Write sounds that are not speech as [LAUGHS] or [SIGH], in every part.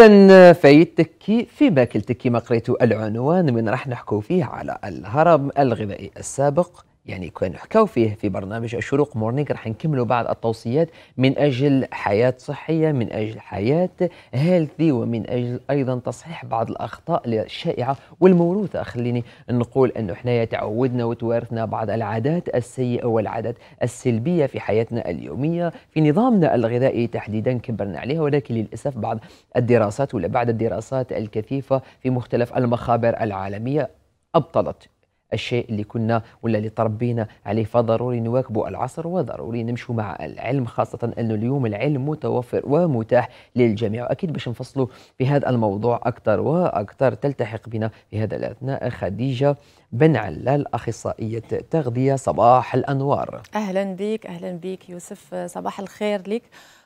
إذا فايتك في باكلتك ما قريتو العنوان من راح نحكو فيه على الهرم الغذائي السابق يعني كان حكاو فيه في برنامج الشروق مورنينغ راح نكملوا بعض التوصيات من اجل حياه صحيه من اجل حياه هيلثي ومن اجل ايضا تصحيح بعض الاخطاء الشائعه والموروثه خليني نقول انه حنايا تعودنا وتوارثنا بعض العادات السيئه والعادات السلبيه في حياتنا اليوميه في نظامنا الغذائي تحديدا كبرنا عليها ولكن للاسف بعض الدراسات ولا بعد الدراسات الكثيفه في مختلف المخابر العالميه ابطلت الشيء اللي كنا ولا اللي تربينا عليه فضروري نواكبوا العصر وضروري نمشوا مع العلم خاصة أنه اليوم العلم متوفر ومتاح للجميع أكيد باش نفصلوا في هذا الموضوع أكثر وأكثر تلتحق بنا في هذا الأثناء خديجة بن علال أخصائية تغذية صباح الأنوار أهلا بك أهلا بك يوسف صباح الخير لك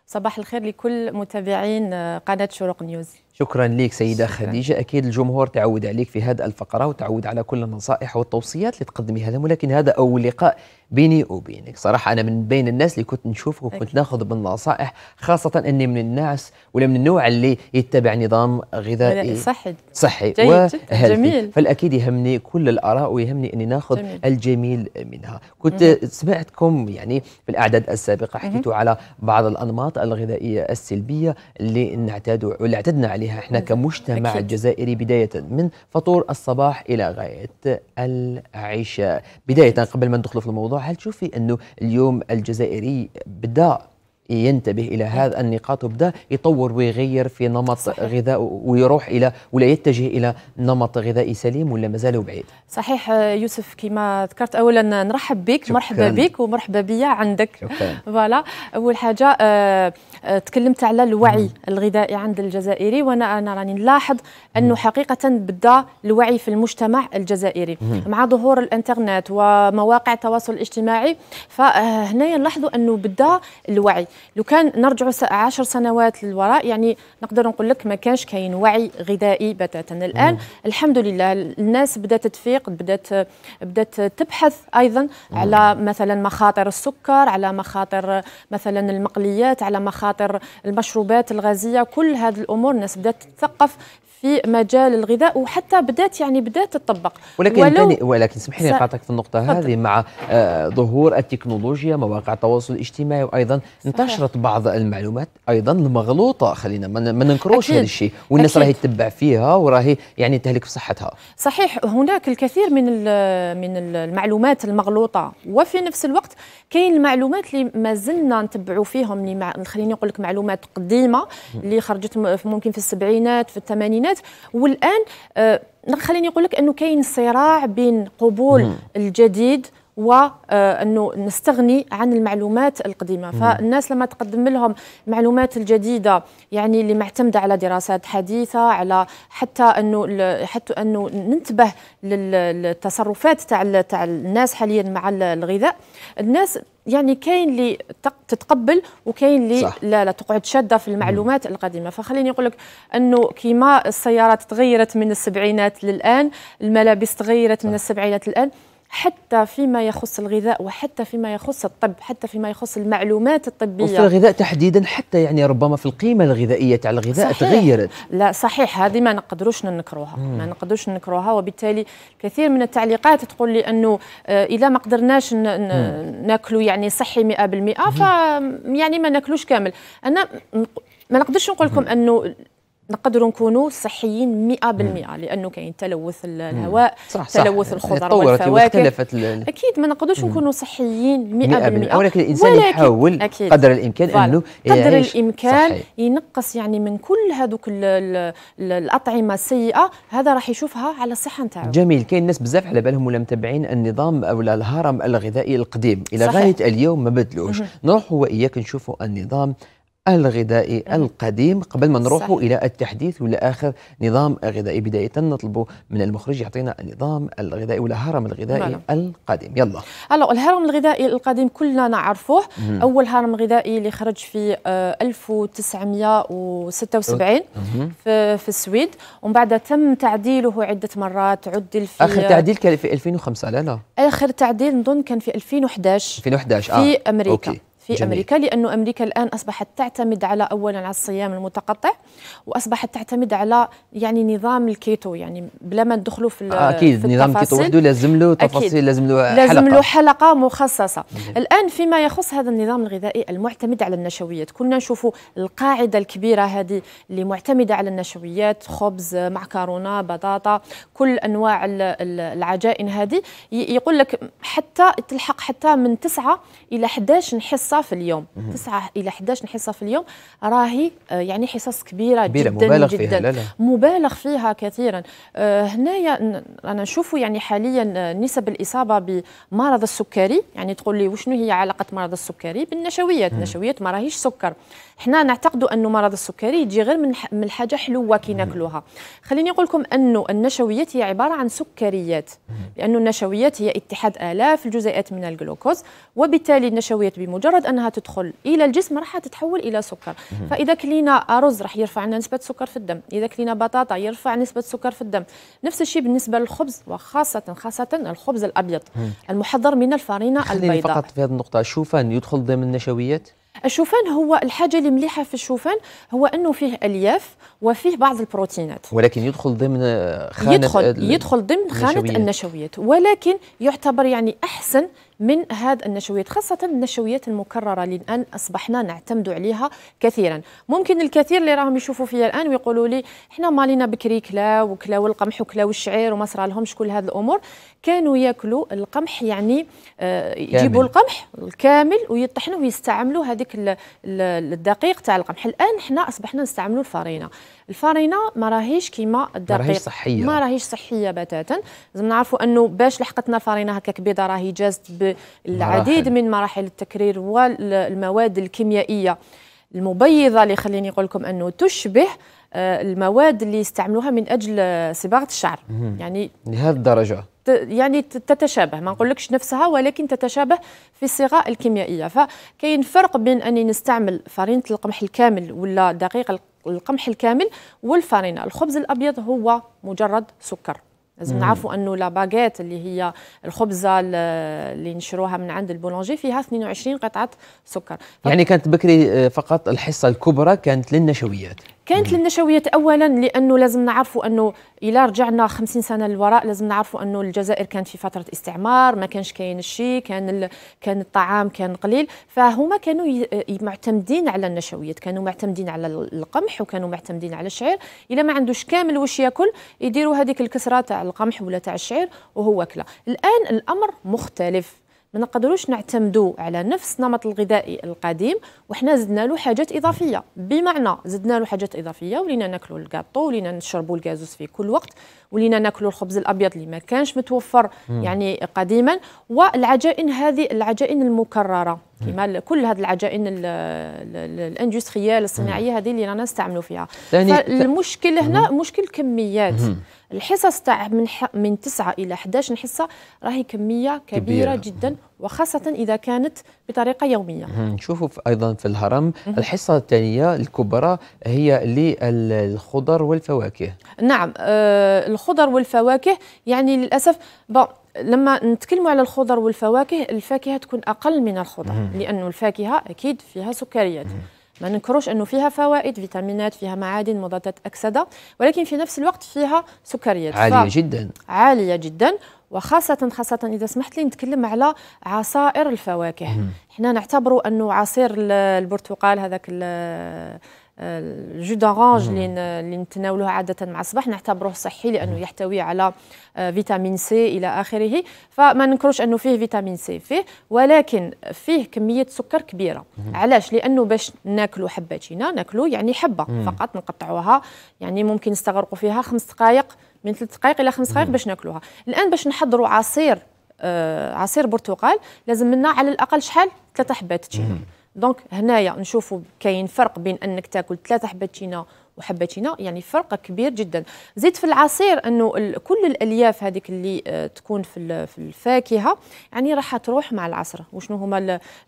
صباح الخير لكل متابعين قناة شروق نيوز شكرا لك سيدة شكرا. خديجة أكيد الجمهور تعود عليك في هذه الفقرة وتعود على كل النصائح والتوصيات اللي تقدميها لهم ولكن هذا أول لقاء بيني وبينك صراحة أنا من بين الناس اللي كنت نشوفك وكنت ناخذ بالنصائح خاصة أني من الناس ولا من النوع اللي يتبع نظام غذائي صحي صحي جيد جميل فالأكيد يهمني كل الآراء ويهمني أني ناخذ جميل. الجميل منها كنت مم. سمعتكم يعني في الأعداد السابقة حكيتوا على بعض الأنماط الغذائية السلبية اللي نعتادوا واللي اعتدنا عليها احنا كمجتمع أكيد. جزائري بداية من فطور الصباح إلى غاية العشاء بداية قبل ما ندخلوا في الموضوع الموضوع هل تشوفي أنه اليوم الجزائري بدأ ينتبه الى هذا النقاط وبدا يطور ويغير في نمط غذاء ويروح الى ولا يتجه الى نمط غذائي سليم ولا مازال بعيد صحيح يوسف كما ذكرت اولا نرحب بك مرحبا بك ومرحبا بيا عندك فوالا اول حاجه آه، آه، تكلمت على الوعي الغذائي عند الجزائري وانا انا راني نلاحظ انه حقيقه بدا الوعي في المجتمع الجزائري مع ظهور الانترنت ومواقع التواصل الاجتماعي فهنا نلاحظوا انه بدا الوعي لو كان نرجع عشر سنوات للوراء يعني نقدر نقول لك ما كانش كاين وعي غذائي بتاتا الان الحمد لله الناس بدات تفيق بدات بدات تبحث ايضا على مثلا مخاطر السكر على مخاطر مثلا المقليات على مخاطر خاطر المشروبات الغازيه كل هذه الامور الناس بدات تثقف في مجال الغذاء وحتى بدات يعني بدات تطبق ولكن ولو ولكن اسمح لي نقاطعك في النقطه فضل. هذه مع آه، ظهور التكنولوجيا مواقع التواصل الاجتماعي وايضا انتشرت بعض المعلومات ايضا المغلوطه خلينا ما ننكروش هذا الشيء والناس راهي تتبع فيها وراهي يعني تهلك في صحتها صحيح هناك الكثير من من المعلومات المغلوطه وفي نفس الوقت كاين المعلومات اللي ما زلنا نتبعوا فيهم اللي خليني نقول لك معلومات قديمه اللي خرجت ممكن في السبعينات في الثمانينات البيانات والان آه، خليني نقول لك انه كاين صراع بين قبول الجديد وانه آه، نستغني عن المعلومات القديمه فالناس لما تقدم لهم المعلومات الجديده يعني اللي معتمده على دراسات حديثه على حتى انه حتى انه ننتبه للتصرفات تاع تاع الناس حاليا مع الغذاء الناس يعني كاين اللي تتقبل وكاين اللي صح. لا لا تقعد شاده في المعلومات مم. القديمه فخليني نقول لك انه كيما السيارات تغيرت من السبعينات للان الملابس تغيرت صح. من السبعينات للان حتى فيما يخص الغذاء وحتى فيما يخص الطب حتى فيما يخص المعلومات الطبية وفي الغذاء تحديدا حتى يعني ربما في القيمة الغذائية تاع الغذاء صحيح. تغيرت لا صحيح هذه ما نقدروش ننكروها مم. ما نقدروش ننكروها وبالتالي كثير من التعليقات تقول لي أنه آه، إذا ما قدرناش ناكلوا يعني صحي 100% ف يعني ما ناكلوش كامل أنا ما نقدرش نقول لكم أنه نقدر نكونوا صحيين 100% لانه كاين تلوث الهواء صح تلوث صح يعني الخضر والفواكه اكيد ما نقدرش نكونوا صحيين 100%, 100% ولكن الانسان ولكن يحاول أكيد قدر الامكان انه قدر الامكان صحيح. ينقص يعني من كل هذوك الاطعمه السيئه هذا راح يشوفها على الصحه نتاعو جميل كاين ناس بزاف على بالهم ولا متابعين النظام او الهرم الغذائي القديم الى غايه اليوم ما بدلوش نروحوا واياك نشوفوا النظام الغذائي القديم قبل ما نروح الى التحديث ولا اخر نظام غذائي بدايه نطلبوا من المخرج يعطينا النظام الغذائي ولا هرم الغذائي القديم يلا هلا الهرم الغذائي القديم كلنا نعرفوه مم. اول هرم غذائي اللي خرج في 1976 آه، في, في السويد ومن بعد تم تعديله عده مرات عدل في اخر تعديل كان في 2005 لا لا اخر تعديل نظن كان في 2011 2011 آه. في آه. امريكا أوكي. في جميل. امريكا لانه امريكا الان اصبحت تعتمد على اولا على الصيام المتقطع واصبحت تعتمد على يعني نظام الكيتو يعني بلا ما ندخلوا في آه اكيد في نظام الكيتو وحده لازم له تفاصيل لازم له حلقه لازم له حلقه مخصصه جميل. الان فيما يخص هذا النظام الغذائي المعتمد على النشويات كنا نشوفوا القاعده الكبيره هذه اللي معتمده على النشويات خبز معكرونه بطاطا كل انواع العجائن هذه يقول لك حتى تلحق حتى من 9 الى 11 حصه حصه في اليوم 9 الى 11 حصه في اليوم راهي آه، يعني حصص كبيره, كبيرة جدا مبالغ جدا فيها لا لا. مبالغ فيها كثيرا آه، هنايا انا نشوف يعني حاليا آه، نسب الاصابه بمرض السكري يعني تقول لي وشنو هي علاقه مرض السكري بالنشويات النشويات ما راهيش سكر حنا نعتقدوا انه مرض السكري يجي غير من من حاجه حلوه كي ناكلوها خليني نقول لكم انه النشويات هي عباره عن سكريات لانه النشويات هي اتحاد الاف الجزيئات من الجلوكوز وبالتالي النشويات بمجرد انها تدخل الى الجسم راح تتحول الى سكر فاذا كلينا ارز راح يرفع لنا نسبه سكر في الدم اذا كلينا بطاطا يرفع نسبه سكر في الدم نفس الشيء بالنسبه للخبز وخاصه خاصه الخبز الابيض المحضر من الفارينه البيضاء فقط في هذه النقطه الشوفان يدخل ضمن النشويات الشوفان هو الحاجة اللي مليحة في الشوفان هو أنه فيه ألياف وفيه بعض البروتينات ولكن يدخل ضمن آه، خانة يدخل, يدخل ضمن خانة النشويات ولكن يعتبر يعني أحسن من هذا النشويات خاصة النشويات المكررة لأن أصبحنا نعتمد عليها كثيرا ممكن الكثير اللي راهم يشوفوا فيا الآن ويقولوا لي احنا مالينا بكري كلا وكلا والقمح وكلا والشعير وما صرالهمش كل هذه الأمور كانوا ياكلوا القمح يعني آه، يجيبوا القمح الكامل ويطحنوا ويستعملوا هذيك الدقيق تاع القمح الآن احنا أصبحنا نستعملوا الفارينة الفارينة ما راهيش كيما الدقيق ما راهيش صحية ما راهيش صحية بتاتا لازم نعرفوا أنه باش لحقتنا الفارينة هكاك بيضة راهي جازت العديد من مراحل التكرير والمواد الكيميائيه المبيضه اللي خليني نقول لكم انه تشبه آه، المواد اللي يستعملوها من اجل صباغه الشعر يعني لهذه الدرجه يعني تتشابه ما نقولكش نفسها ولكن تتشابه في الصيغه الكيميائيه فكاين فرق بين اني نستعمل فرينه القمح الكامل ولا دقيق القمح الكامل والفرينه الخبز الابيض هو مجرد سكر لازم نعرفوا انه باغيت اللي هي الخبزه اللي نشروها من عند البولانجي فيها 22 قطعه سكر يعني كانت بكري آه، فقط الحصه الكبرى كانت للنشويات كانت للنشويات اولا لانه لازم نعرفوا انه الى رجعنا 50 سنه للوراء لازم نعرفوا انه الجزائر كانت في فتره استعمار ما كانش كاين الشيء كان ال... كان الطعام كان قليل فهما كانوا ي... معتمدين على النشويات كانوا معتمدين على القمح وكانوا معتمدين على الشعير الى ما عندوش كامل واش ياكل يديروا هذيك الكسره تاع القمح ولا تاع الشعير وهو كلا الان الامر مختلف ما نقدروش نعتمدوا على نفس النمط الغذائي القديم وحنا زدنا له حاجات اضافيه بمعنى زدنا له حاجات اضافيه ولينا ناكلوا الكاطو ولينا نشربوا الكازوس في كل وقت ولينا ناكلوا الخبز الابيض اللي ما كانش متوفر يعني قديما والعجائن هذه العجائن المكرره كما كل هذه العجائن الاندستريال الصناعيه هذه اللي رانا نستعملوا فيها المشكل هنا مشكل كميات الحصص تاع من من 9 الى 11 حصه راهي كميه كبيره, كبيرة. جدا وخاصة إذا كانت بطريقة يومية نشوفوا أيضا في الهرم الحصة الثانية الكبرى هي للخضر والفواكه نعم آه الخضر والفواكه يعني للأسف لما نتكلموا على الخضر والفواكه الفاكهة تكون أقل من الخضر لأن الفاكهة أكيد فيها سكريات ما ننكروش انه فيها فوائد فيتامينات فيها معادن مضادات اكسده ولكن في نفس الوقت فيها سكريات عاليه جدا عاليه جدا وخاصة خاصة إذا سمحت لي نتكلم على عصائر الفواكه حنا نعتبروا أنه عصير البرتقال هذاك الجو آه، دورانج اللي اللي نتناولوه عاده مع الصباح نعتبروه صحي لانه يحتوي على آه، فيتامين سي الى اخره فما ننكروش انه فيه فيتامين سي فيه ولكن فيه كميه سكر كبيره علاش لانه باش ناكلوا حباتينا ناكلوا يعني حبه فقط نقطعوها يعني ممكن نستغرقوا فيها خمس دقائق من ثلاث دقائق الى خمس دقائق باش ناكلوها الان باش نحضروا عصير آه عصير برتقال لازم منا على الاقل شحال ثلاثه حبات تشينا دونك هنايا نشوفوا كاين فرق بين انك تاكل ثلاثه حباتينا وحباتينا يعني فرق كبير جدا زيد في العصير انه كل الالياف هذيك اللي آه، تكون في في الفاكهه يعني راح تروح مع العصر وشنو هما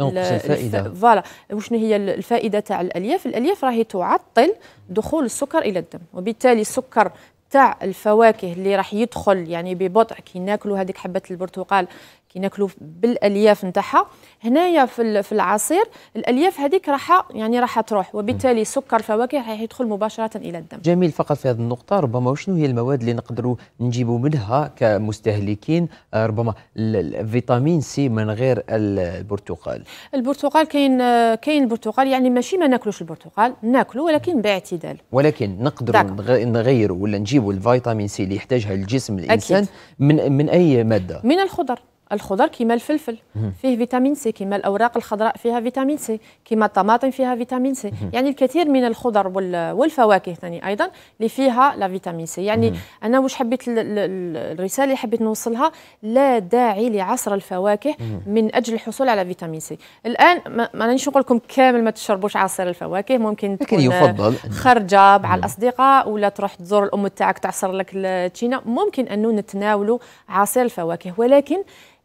الفائده فوالا وشنو هي الفائده تاع الالياف الالياف راهي تعطل دخول السكر الى الدم وبالتالي السكر تاع الفواكه اللي راح يدخل يعني ببطء كي ناكلوا هذيك حبه البرتقال كيناكلوا بالالياف نتاعها هنايا في في العصير الالياف هذيك راح يعني راح تروح وبالتالي سكر الفواكه راح يدخل مباشره الى الدم جميل فقط في هذه النقطه ربما شنو هي المواد اللي نقدروا نجيبوا منها كمستهلكين آه، ربما الفيتامين سي من غير البرتقال البرتقال كاين آه، كاين البرتقال يعني ماشي ما ناكلوش البرتقال ناكلو ولكن باعتدال ولكن نقدروا نغيروا ولا نجيبوا الفيتامين سي اللي يحتاجها الجسم الانسان أكيد. من من اي ماده من الخضر الخضر كيما الفلفل فيه فيتامين سي كيما الاوراق الخضراء فيها فيتامين سي كيما الطماطم فيها فيتامين سي يعني الكثير من الخضر والفواكه ثاني ايضا اللي فيها لا فيتامين سي يعني انا واش حبيت الرساله اللي حبيت نوصلها لا داعي لعصر الفواكه من اجل الحصول على فيتامين سي الان ما رانيش نقول لكم كامل ما تشربوش عصير الفواكه ممكن تكون يفضل خرجه مع الاصدقاء ولا تروح تزور الام تاعك تعصر لك التشينا ممكن انه نتناولوا عصير الفواكه ولكن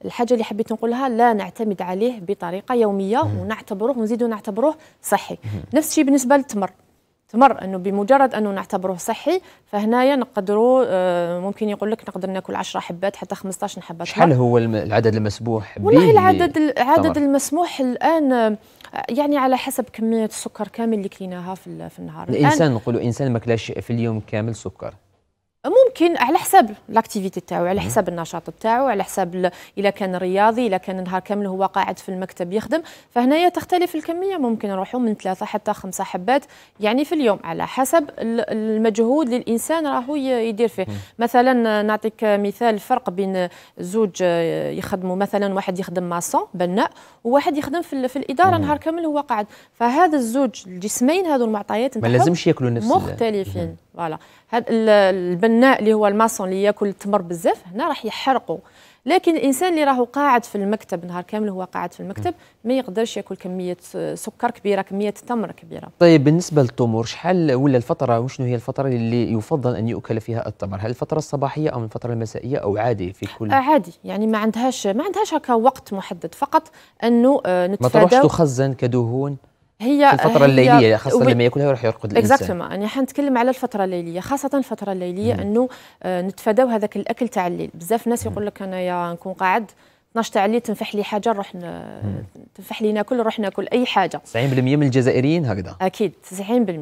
الحاجه اللي حبيت نقولها لا نعتمد عليه بطريقه يوميه ونعتبروه ونزيدو نعتبروه صحي نفس الشيء بالنسبه للتمر تمر انه بمجرد انه نعتبروه صحي فهنايا نقدروا آه، ممكن يقول لك نقدر ناكل 10 حبات حتى 15 حبه شحال هو العدد المسموح والله العدد العدد المسموح الان آه، يعني على حسب كميه السكر كامل اللي كليناها في, في النهار الانسان نقولوا انسان ما كلاش في اليوم كامل سكر ممكن على حساب لاكتيفيتي تاعو على حساب النشاط تاعو على حساب الا كان رياضي الا كان نهار كامل هو قاعد في المكتب يخدم فهنايا تختلف الكميه ممكن نروحوا من ثلاثه حتى خمسه حبات يعني في اليوم على حسب المجهود اللي الانسان راهو يدير فيه مثلا نعطيك مثال الفرق بين زوج يخدموا مثلا واحد يخدم ماسون بناء وواحد يخدم في, في الاداره نهار كامل هو قاعد فهذا الزوج الجسمين هذو المعطيات ما لازمش ياكلوا نفس مختلفين فوالا هذا البناء الفناء اللي هو الماسون اللي ياكل التمر بزاف هنا راح يحرقوا لكن الانسان اللي راهو قاعد في المكتب نهار كامل هو قاعد في المكتب ما يقدرش ياكل كميه سكر كبيره كميه تمر كبيره طيب بالنسبه للتمر شحال ولا الفتره وشنو هي الفتره اللي يفضل ان يؤكل فيها التمر هل الفتره الصباحيه او الفتره المسائيه او عادي في كل آه، عادي يعني ما عندهاش ما عندهاش هكا وقت محدد فقط انه نتفادى آه، ما تروحش تخزن كدهون هي في الفترة هي الليلية خاصة لما ياكلها راح يرقد الانسان اكزاكتومون يعني حنتكلم على الفترة الليلية خاصة الفترة الليلية انه آه، نتفاداو هذاك الاكل تاع الليل بزاف ناس يقول لك انايا نكون قاعد 12 تاع الليل تنفح لي حاجه نروح تنفح لي ناكل نروح ناكل اي حاجه 90% من الجزائريين هكذا اكيد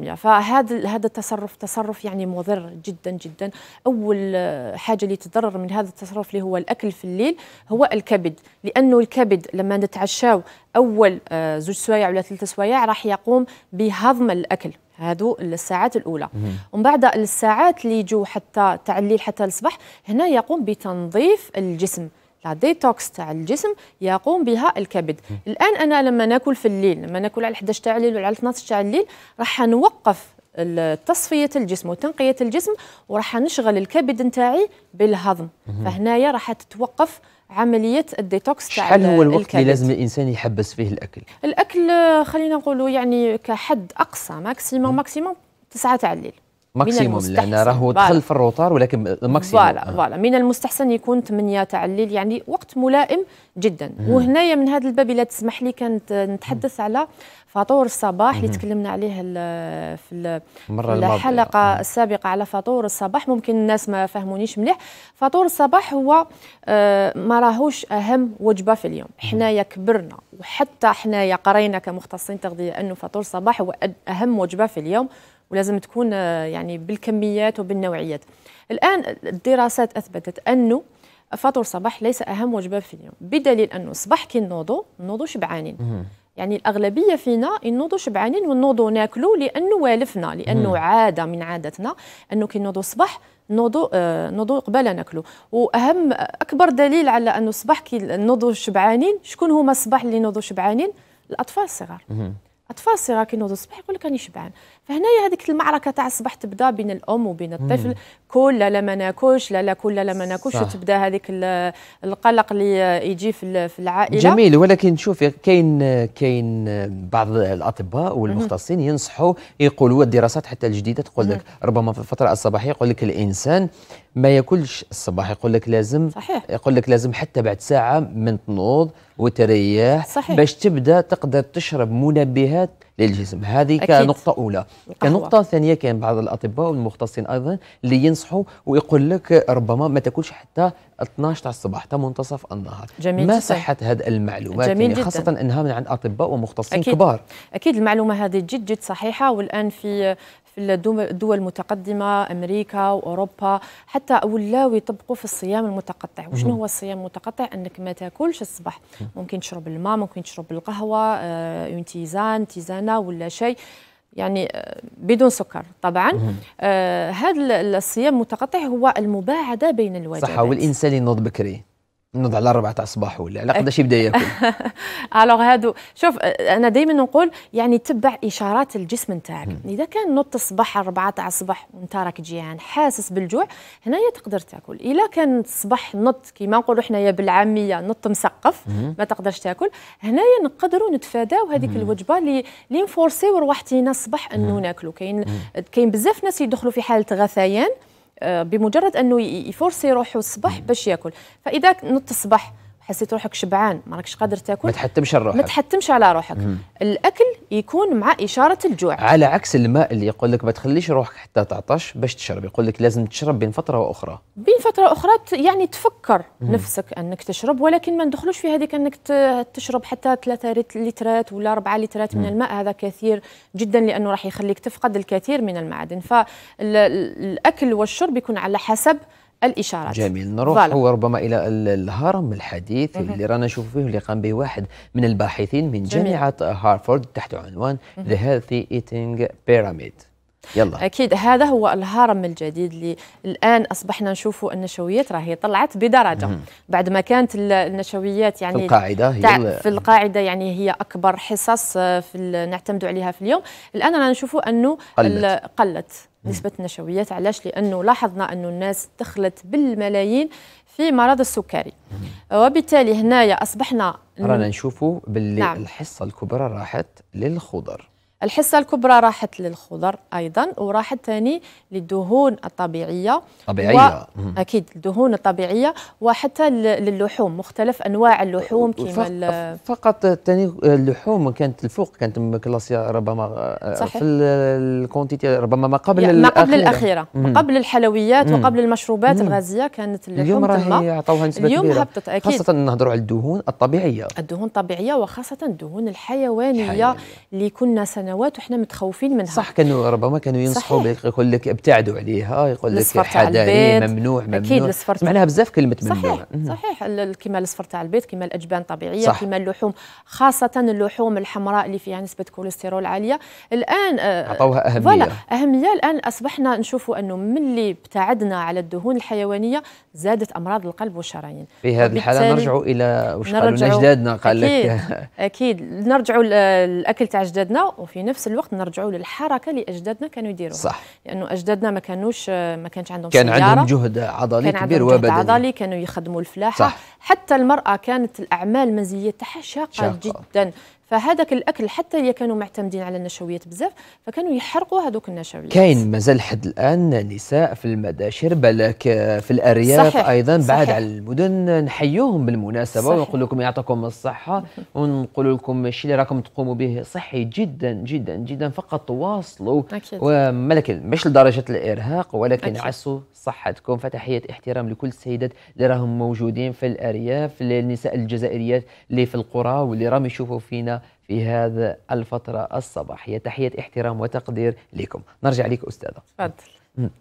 90% فهذا هذا التصرف تصرف يعني مضر جدا جدا اول آه، حاجه اللي تضرر من هذا التصرف اللي هو الاكل في الليل هو الكبد لانه الكبد لما نتعشاو اول آه، زوج سوايع ولا ثلاث سوايع راح يقوم بهضم الاكل هادو الساعات الاولى ومن بعد الساعات اللي يجوا حتى تعليل الليل حتى الصباح هنا يقوم بتنظيف الجسم لا ديتوكس تاع الجسم يقوم بها الكبد الان انا لما ناكل في الليل لما ناكل على 11 تاع الليل وعلى 12 تاع الليل راح نوقف تصفيه الجسم وتنقيه الجسم وراح نشغل الكبد نتاعي بالهضم فهنايا راح تتوقف عمليه الديتوكس تاع شحال هو الوقت اللي لازم الانسان يحبس فيه الاكل الاكل خلينا نقولوا يعني كحد اقصى ماكسيموم ماكسيموم 9 تاع الليل ماكسيموم لان راهو دخل في الروتار ولكن ماكسيموم فوالا آه. فوالا من المستحسن يكون 8 تاع الليل يعني وقت ملائم جدا وهنايا من هذا الباب الا تسمح لي كانت نتحدث على فطور الصباح اللي تكلمنا عليه في الحلقه آه. السابقه على فطور الصباح ممكن الناس ما فهمونيش مليح فطور الصباح هو آه، ما راهوش اهم وجبه في اليوم حنايا كبرنا وحتى حنايا قرينا كمختصين تغذيه انه فطور الصباح هو اهم وجبه في اليوم ولازم تكون آه، يعني بالكميات وبالنوعيات الآن الدراسات أثبتت أنه فطور الصباح ليس أهم وجبة في اليوم بدليل أنه الصباح كي نوضو نوضوا شبعانين يعني الأغلبية فينا نوضو شبعانين ونوضو ناكلو لأنه والفنا لأنه عادة من عادتنا أنه كي نوضوا الصباح نوضو آه نوضو قبل ناكلو واهم اكبر دليل على انه الصباح كي نوضوا شبعانين شكون هما الصباح اللي نوضو شبعانين الاطفال الصغار الاطفال الصغار كي نوضوا الصباح يقول لك راني شبعان فهنايا هذيك المعركه تاع الصباح تبدا بين الام وبين الطفل كل لا ما ناكلش لا لا كل لا ما ناكلش وتبدا هذيك القلق اللي يجي في العائله جميل ولكن شوفي كاين كاين بعض الاطباء والمختصين ينصحوا يقولوا الدراسات حتى الجديده تقول لك ربما في الفتره الصباحيه يقول لك الانسان ما ياكلش الصباح يقول لك لازم صحيح. يقول لك لازم حتى بعد ساعه من تنوض وتريح صحيح. باش تبدا تقدر تشرب منبهات للجسم هذه أكيد. كنقطة أولى القهوة. كنقطة ثانية كان بعض الأطباء والمختصين أيضا اللي ينصحوا ويقول لك ربما ما تاكلش حتى 12 تاع الصباح حتى منتصف النهار جميل ما جداً. صحة هذه المعلومات جميل يعني خاصة أنها من عند أطباء ومختصين أكيد. كبار أكيد المعلومة هذه جد جد صحيحة والآن في في الدول المتقدمة أمريكا وأوروبا حتى ولاو يطبقوا في الصيام المتقطع وشنو هو الصيام المتقطع أنك ما تاكلش الصباح ممكن تشرب الماء ممكن تشرب القهوة اون تيزان تيزان بنانا ولا شيء يعني آه، بدون سكر طبعا آه، هذا الصيام المتقطع هو المباعده بين الوجبات صح والانسان ينوض بكري نوض على الربعة تاع الصباح ولا على قداش يبدا ياكل الوغ [LAUGHS] هادو شوف انا دائما نقول يعني تبع اشارات الجسم نتاعك اذا كان نوض الصباح الربعة تاع الصباح وانت راك جيعان حاسس بالجوع هنايا تقدر تاكل الا كان الصباح نط كيما نقولوا حنايا بالعاميه نط مسقف ما تقدرش تاكل هنايا نقدروا نتفاداو هذيك الوجبه اللي اللي نفورسيو رواحتينا الصباح انه ناكلوا كاين كاين بزاف ناس يدخلوا في حاله غثيان بمجرد انه يفرسي روحه الصبح باش ياكل فاذا نط الصبح حسيت روحك شبعان ما راكش قادر تاكل ما تحتمش على روحك ما تحتمش على روحك مم. الاكل يكون مع اشاره الجوع على عكس الماء اللي يقول لك ما تخليش روحك حتى تعطش باش تشرب يقول لك لازم تشرب بين فتره واخرى بين فتره اخرى يعني تفكر مم. نفسك انك تشرب ولكن ما ندخلوش في هذيك انك تشرب حتى 3 لترات ولا 4 لترات مم. من الماء هذا كثير جدا لانه راح يخليك تفقد الكثير من المعادن فالاكل والشرب يكون على حسب الاشارات جميل نروح فعلا. وربما الى الهرم الحديث مه. اللي رانا نشوف فيه اللي قام به واحد من الباحثين من جميل. جامعه هارفارد تحت عنوان ذا هيلثي ايتينج بيراميد يلا اكيد هذا هو الهرم الجديد اللي الان اصبحنا نشوفوا النشويات راهي طلعت بدرجه مم. بعد ما كانت النشويات يعني في القاعده هي في القاعده يعني هي اكبر حصص آه، في نعتمدوا عليها في اليوم الان رانا نشوفوا انه قلت, قلت. نسبه النشويات علاش لانه لاحظنا انه الناس دخلت بالملايين في مرض السكري وبالتالي هنايا اصبحنا رانا نشوفوا باللي نعم. الحصه الكبرى راحت للخضر الحصه الكبرى راحت للخضر ايضا وراحت ثاني للدهون الطبيعيه طبيعيه و... اكيد الدهون الطبيعيه وحتى للحوم مختلف انواع اللحوم كما فقط ثاني اللحوم كانت الفوق كانت كلاسيا ربما آه، صحيح. في الكونتيتي ربما ما قبل يعني ما قبل الاخيره ما قبل الحلويات مم. وقبل المشروبات مم. الغازيه كانت اللحوم اليوم راهي يعطوها نسبه اليوم كبيره هبطت اكيد خاصه نهضروا على الدهون الطبيعيه الدهون الطبيعيه وخاصه الدهون الحيوانيه اللي كنا سنة سنوات واحنا متخوفين منها صح كانوا ربما كانوا ينصحوا يقول لك ابتعدوا عليها يقول لك حدائي ممنوع ممنوع اكيد الصفر بزاف كلمه ممنوع صحيح صحيح كما الصفر تاع البيض كما الاجبان طبيعيه صح. كما اللحوم خاصه اللحوم الحمراء اللي فيها نسبه كوليسترول عاليه الان آه، عطوها اهميه فوالا اهميه الان اصبحنا نشوفوا انه ملي ابتعدنا على الدهون الحيوانيه زادت امراض القلب والشرايين في هذه الحاله نرجعوا الى وش قالوا اجدادنا قال لك اكيد, أكيد. نرجعوا الاكل تاع اجدادنا وفي في نفس الوقت نرجعوا للحركه اللي اجدادنا كانوا يديروها صح لانه اجدادنا ما كانوش ما كانش عندهم كان سيارة. عندهم جهد عضلي كان كبير وبدني عضلي كانوا يخدموا الفلاحه صح. حتى المراه كانت الاعمال المنزليه تاعها شاقه جدا فهذاك الاكل حتى اللي كانوا معتمدين على النشويات بزاف فكانوا يحرقوا هذوك النشويات كاين مازال حد الان نساء في المداشر بالك في الارياف صحيح. ايضا بعد صحيح. على المدن نحيوهم بالمناسبه ونقول لكم يعطيكم الصحه [LAUGHS] ونقول لكم الشيء اللي راكم تقوموا به صحي جدا جدا جدا فقط تواصلوا ولكن مش لدرجه الارهاق ولكن أكيد. عسوا صحتكم فتحيه احترام لكل السيدات اللي راهم موجودين في الارياف للنساء الجزائريات اللي في القرى واللي راهم يشوفوا فينا في هذا الفترة الصباحية تحية احترام وتقدير لكم نرجع لك أستاذة تفضل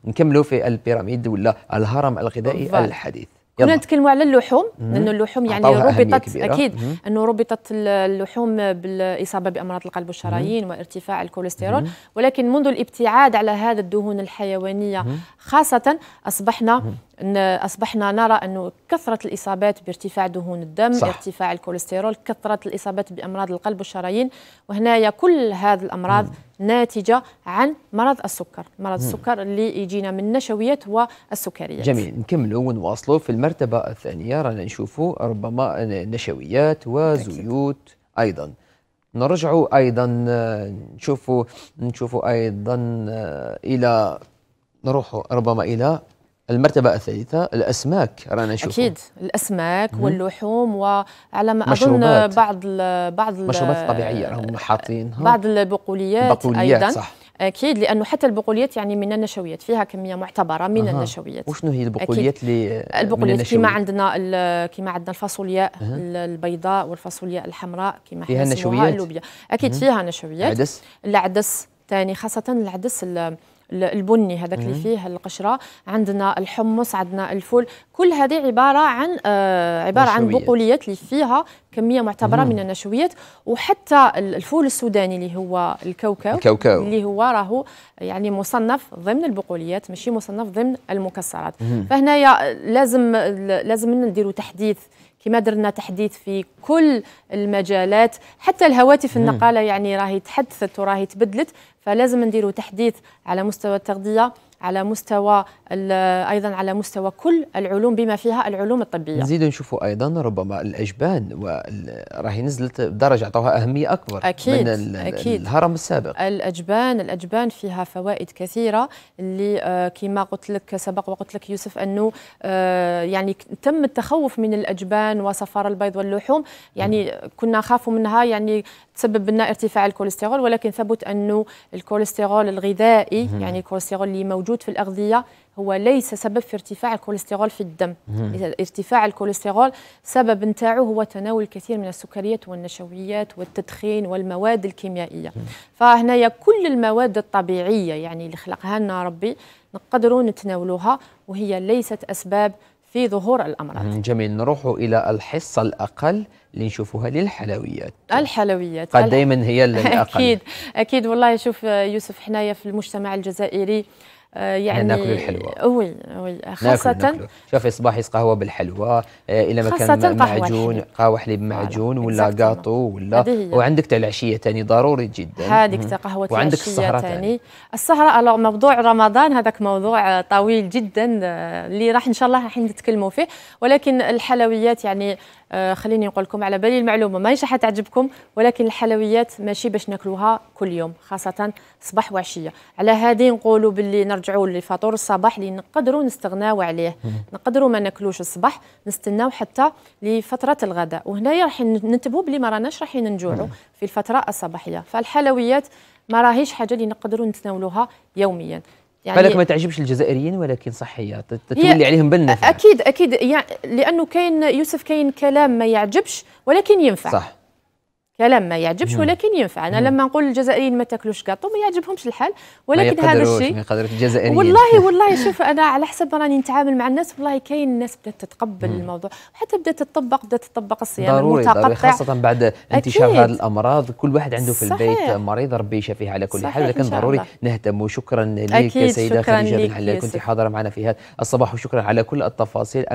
نكملوا في البيراميد ولا الهرم الغذائي فضل. الحديث كنا نتكلموا على اللحوم لانه اللحوم يعني ربطت اكيد مم. انه ربطت اللحوم بالاصابه بامراض القلب والشرايين وارتفاع الكوليسترول مم. ولكن منذ الابتعاد على هذا الدهون الحيوانيه خاصه اصبحنا اصبحنا نرى انه كثره الاصابات بارتفاع دهون الدم صح. ارتفاع الكوليسترول كثره الاصابات بامراض القلب والشرايين وهنايا كل هذه الامراض م. ناتجه عن مرض السكر مرض م. السكر اللي يجينا من النشويات والسكريات جميل نكملوا ونواصلوا في المرتبه الثانيه رانا نشوفوا ربما نشويات وزيوت ايضا نرجعوا ايضا نشوفوا نشوفوا ايضا الى نروح ربما الى المرتبة الثالثة الأسماك رانا نشوف أكيد الأسماك واللحوم وعلى ما أظن بعض بعض المشروبات الطبيعية راهم حاطين بعض البقوليات, البقوليات أيضا صح. اكيد لانه حتى البقوليات يعني من النشويات فيها كميه معتبره من أه. النشويات وشنو هي البقوليات اللي البقوليات كما عندنا كما عندنا الفاصولياء أه. البيضاء والفاصولياء الحمراء كما فيها نشويات اللوبيا اكيد أه. فيها نشويات العدس العدس ثاني خاصه العدس البني هذاك اللي فيه القشره عندنا الحمص عندنا الفول كل هذه عباره عن آه عباره عن بقوليات اللي فيها كميه معتبره مم. من النشويات وحتى الفول السوداني اللي هو الكاوكاو, الكاوكاو. اللي هو راهو يعني مصنف ضمن البقوليات ماشي مصنف ضمن المكسرات فهنايا لازم لازم نديروا تحديث كما درنا تحديث في كل المجالات حتى الهواتف النقاله يعني راهي تحدثت وراهي تبدلت فلازم نديروا تحديث على مستوى التغذيه على مستوى ايضا على مستوى كل العلوم بما فيها العلوم الطبيه نزيد نشوفوا ايضا ربما الاجبان راهي نزلت بدرجه عطوها اهميه اكبر أكيد من أكيد الهرم السابق الاجبان الاجبان فيها فوائد كثيره اللي آه، كما قلت لك سبق وقلت لك يوسف انه آه، يعني تم التخوف من الاجبان وصفار البيض واللحوم يعني كنا نخافوا منها يعني تسبب لنا ارتفاع الكوليسترول ولكن ثبت انه الكوليسترول الغذائي يعني الكوليسترول اللي موجود الموجود في الأغذية هو ليس سبب في ارتفاع الكوليسترول في الدم ارتفاع الكوليسترول سبب نتاعو هو تناول الكثير من السكريات والنشويات والتدخين والمواد الكيميائيه فهنايا كل المواد الطبيعيه يعني اللي خلقها لنا ربي نقدروا نتناولوها وهي ليست اسباب في ظهور الامراض جميل نروحوا الى الحصه الاقل اللي نشوفوها للحلويات الحلويات قد دائما هي [LAUGHS] الاقل اكيد اكيد والله شوف يوسف حنايا في المجتمع الجزائري آه، يعني ناكل الحلوى وي وي خاصه شوفي صباح قهوه بالحلوى آه، الى ما كان معجون قهوه حليب معجون ولا قاطو ولا وعندك تاع العشيه ثاني ضروري جدا هذيك تاع قهوه وعندك السهره ثاني السهره الوغ موضوع رمضان هذاك موضوع طويل جدا آه، اللي راح ان شاء الله راح نتكلموا فيه ولكن الحلويات يعني خليني نقول لكم على بالي المعلومه ماهيش راح تعجبكم ولكن الحلويات ماشي باش ناكلوها كل يوم خاصه صباح وعشيه على هذه نقولوا باللي نرجعوا للفطور الصباح اللي نقدروا نستغناو عليه نقدروا ما ناكلوش الصباح نستناو حتى لفتره الغداء وهنايا راح ننتبهوا بلي ما راناش رايحين نجوعوا في الفتره الصباحيه فالحلويات ما راهيش حاجه اللي نقدروا نتناولوها يوميا يعني بالك ما تعجبش الجزائريين ولكن صحيه تولي عليهم بالنفع اكيد اكيد يعني لانه كاين يوسف كاين كلام ما يعجبش ولكن ينفع صح كلام ما يعجبش ولكن ينفع انا لما نقول الجزائريين ما تاكلوش كاطو ما يعجبهمش الحال ولكن هذا الشيء ما يقدروش الجزائريين والله [LAUGHS] والله شوف انا على حسب راني نتعامل مع الناس والله كاين الناس بدات تتقبل الموضوع حتى بدات تطبق بدات تطبق الصيام ضروري ضروري خاصه بعد انتشار هذه الامراض كل واحد عنده في البيت صحيح. مريض ربي يشافيه على كل حال لكن ضروري نهتم وشكرا لك سيده خديجه بن حلال كنت حاضره معنا في هذا الصباح وشكرا على كل التفاصيل